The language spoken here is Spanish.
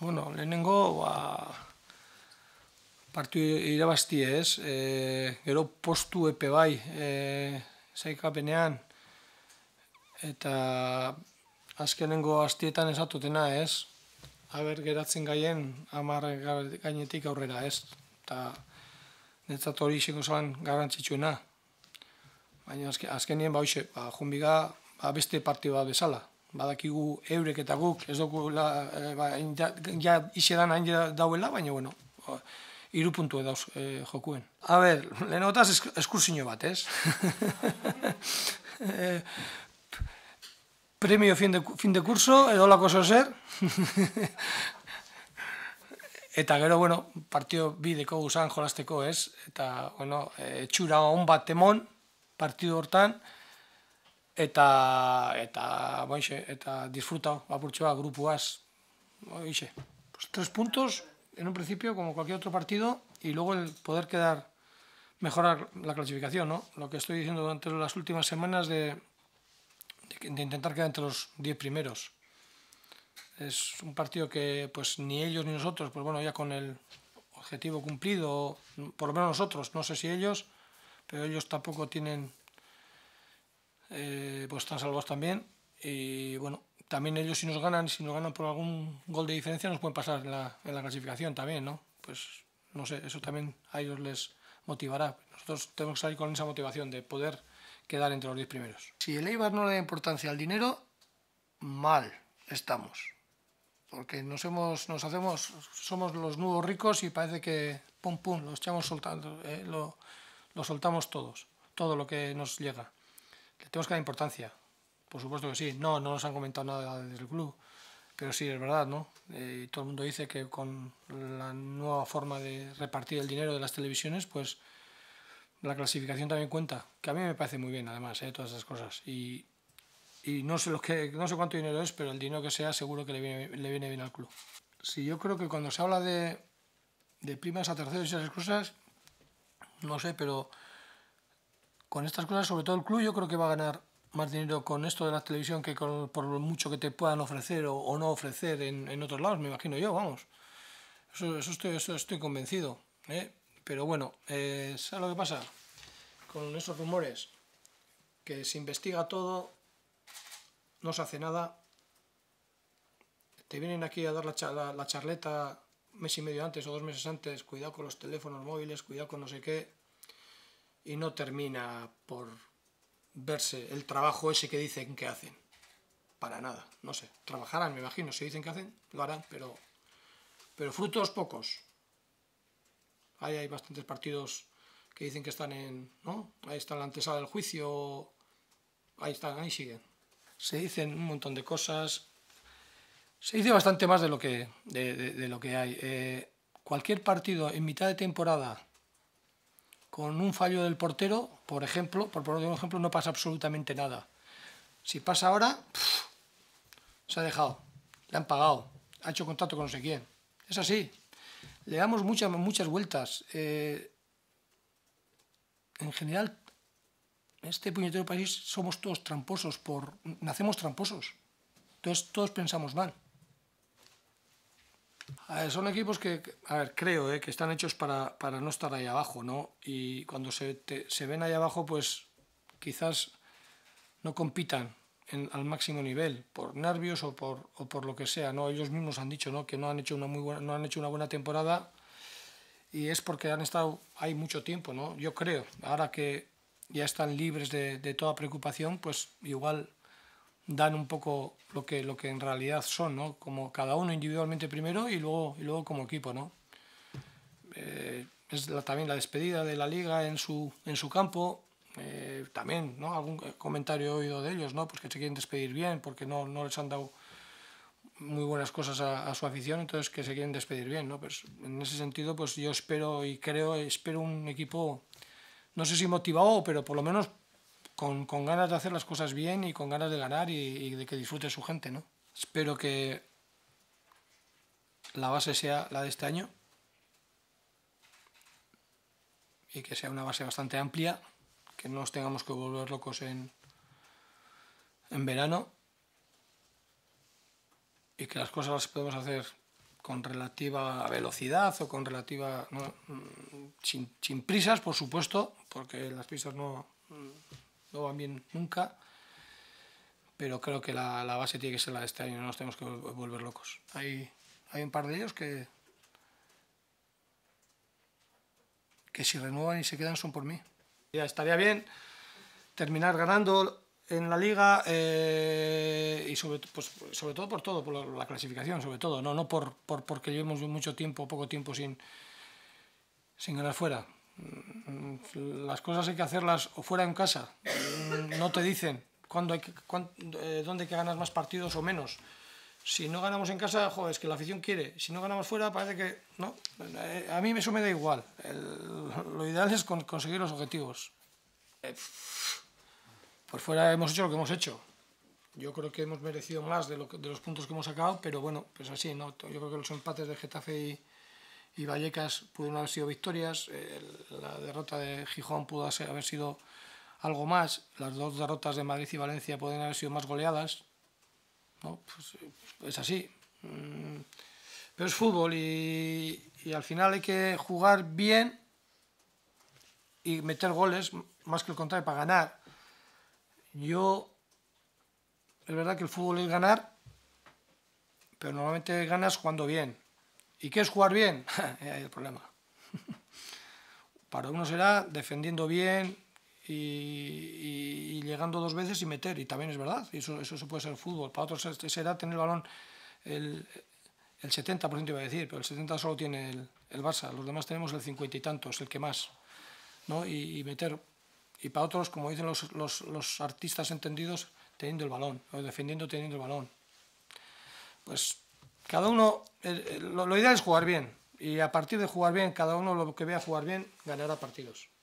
Bueno, lehenengo, ba, partiu irabazti ez, e, gero postu epe bai, e, zaikapenean, eta azkenengo astietan esatutena ez, haber geratzen gaien amar gainetik aurrera ez, eta netzat hori izango zelan garrantzitsuena. Baina azkenien ba, hoxe, ba, junbiga ba, beste partiu bat bezala, badakigu eurek eta guk ez dugu la, e, eh, ba, inda, ja isedan hain dauela, baina bueno, ba, iru puntu edo eh, jokuen. A ber, lehen gotaz eskursiño bat, ez? e, premio fin de, fin de curso, edo lako oso zer? Eta gero, bueno, partio bideko usan jolasteko, ez? Eta, bueno, e, hon bat emon, partidu hortan, eta eta boixe, eta disfruta apurtxoa grupuaz. pues tres puntos en un principio como cualquier otro partido y luego el poder quedar mejorar la clasificación, ¿no? Lo que estoy diciendo durante las últimas semanas de, de, intentar quedar entre los 10 primeros. Es un partido que pues ni ellos ni nosotros, pues bueno, ya con el objetivo cumplido, por lo menos nosotros, no sé si ellos, pero ellos tampoco tienen eh, pues están salvados también. Y bueno, también ellos si nos ganan, si nos ganan por algún gol de diferencia, nos pueden pasar en la, clasificación también, ¿no? Pues no sé, eso también a ellos les motivará. Nosotros tenemos que salir con esa motivación de poder quedar entre los 10 primeros. Si el Eibar no le da importancia al dinero, mal estamos. Porque nos hemos, nos hacemos, somos los nuevos ricos y parece que pum pum, los echamos soltando, eh, lo, lo soltamos todos, todo lo que nos llega. Le tenemos que dar importancia. Por supuesto que sí. No, no nos han comentado nada desde el club. Pero sí, es verdad, ¿no? Eh, todo el mundo dice que con la nueva forma de repartir el dinero de las televisiones, pues la clasificación también cuenta. Que a mí me parece muy bien, además, ¿eh? todas esas cosas. Y, y no, sé los que, no sé cuánto dinero es, pero el dinero que sea seguro que le viene, le viene bien al club. Sí, yo creo que cuando se habla de, de primas a terceros y esas cosas, no sé, pero con estas cosas, sobre todo el club yo creo que va a ganar más dinero con esto de la televisión que con, por mucho que te puedan ofrecer o, no ofrecer en, otros lados, me imagino yo, vamos. Eso, estoy, convencido. ¿eh? Pero bueno, eh, ¿sabes lo que pasa? Con esos rumores, que se investiga todo, no se hace nada, te vienen aquí a dar la, la charleta mes y medio antes o dos meses antes, cuidado con los teléfonos móviles, cuidado con no sé qué, y no termina por verse el trabajo ese que dicen que hacen. Para nada, no sé. Trabajarán, me imagino, si dicen que hacen, lo harán, pero, pero frutos pocos. Ahí hay bastantes partidos que dicen que están en... ¿no? Ahí está la antesala del juicio, ahí están, ahí siguen. Se dicen un montón de cosas, se dice bastante más de lo que, de, lo que hay. Eh, cualquier partido en mitad de temporada con un fallo del portero, por ejemplo, por poner un ejemplo, no pasa absolutamente nada. Si pasa ahora, se ha dejado, le han pagado, ha hecho contacto con no sé quién. Es así. Le damos muchas, muchas vueltas. Eh, en general, en este puñetero país somos todos tramposos, por, nacemos tramposos. Entonces todos pensamos mal son equipos que, a ver, creo eh, que están hechos para, para, no estar ahí abajo, ¿no? Y cuando se, se ven ahí abajo, pues quizás no compitan en, al máximo nivel, por nervios o por, o por lo que sea, ¿no? Ellos mismos han dicho, ¿no? Que no han hecho una, muy buena, no han hecho una buena temporada y es porque han estado ahí mucho tiempo, ¿no? Yo creo, ahora que ya están libres de, de toda preocupación, pues igual dan un poco lo que, lo que en realidad son, ¿no? Como cada uno individualmente primero y luego, y luego como equipo, ¿no? Eh, es también la despedida de la liga en su, en su campo, eh, también, ¿no? Algún comentario he oído de ellos, ¿no? Pues que se quieren despedir bien porque no, no les han dado muy buenas cosas a, a, su afición, entonces que se quieren despedir bien, ¿no? Pues en ese sentido, pues yo espero y creo, espero un equipo, no sé si motivado, pero por lo menos con, con, ganas de hacer las cosas bien y con ganas de ganar y, de que disfrute su gente, ¿no? Espero que la base sea la de este año y que sea una base bastante amplia, que no nos tengamos que volver locos en, en verano y que las cosas las podemos hacer con relativa velocidad o con relativa... Mm, sin, sin prisas, por supuesto, porque las prisas no no van bien nunca, pero creo que la, base tiene que ser la de este año, no nos tenemos que volver locos. Hay, hay un par de ellos que, que si renuevan y se quedan son por mí. Ya estaría bien terminar ganando en la liga eh, y sobre, pues, sobre todo por todo, por la, clasificación, sobre todo, no, no por, por, porque llevemos mucho tiempo, poco tiempo sin, sin ganar fuera. Mm, mm, las cosas hay que hacerlas o fuera en casa, no te dicen eh, dónde hay que ganar más partidos o menos. Si no ganamos en casa, joder, es que la afición quiere. Si no ganamos fuera, parece que... No, eh, a mí eso me da igual. lo ideal es conseguir los objetivos. Eh, por fuera hemos hecho lo que hemos hecho. Yo creo que hemos merecido más de, los puntos que hemos sacado, pero bueno, pues así, ¿no? Yo creo que los empates de Getafe y, Vallecas pudieron haber sido victorias, la derrota de Gijón pudo haber sido algo más. Las dos derrotas de Madrid y Valencia pueden haber sido más goleadas. No, pues, es así. Mm, pero es fútbol y, al final hay que jugar bien y meter goles, más que el contrario, para ganar. Yo, es verdad que el fútbol es ganar, pero normalmente ganas jugando bien. ¿Y qué es jugar bien? Ahí el problema. para uno será defendiendo bien, y, llegando dos veces y meter, y también es verdad, eso, eso, puede ser fútbol. Para otros será tener el balón el, el 70%, iba a decir, pero el 70% solo tiene el, el Barça, los demás tenemos el 50 y tantos, el que más, ¿no? y, meter. Y para otros, como dicen los, los, artistas entendidos, teniendo el balón, o defendiendo teniendo el balón. Pues cada uno, lo, lo ideal es jugar bien, y a partir de jugar bien, cada uno lo que vea jugar bien, ganará partidos.